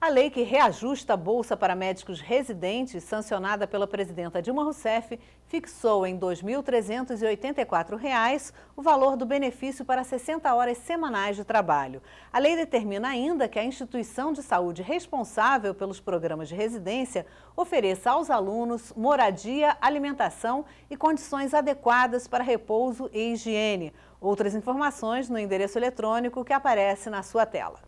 A lei que reajusta a Bolsa para médicos residentes, sancionada pela presidenta Dilma Rousseff, fixou em R$ 2.384 o valor do benefício para 60 horas semanais de trabalho. A lei determina ainda que a instituição de saúde responsável pelos programas de residência ofereça aos alunos moradia, alimentação e condições adequadas para repouso e higiene. Outras informações no endereço eletrônico que aparece na sua tela.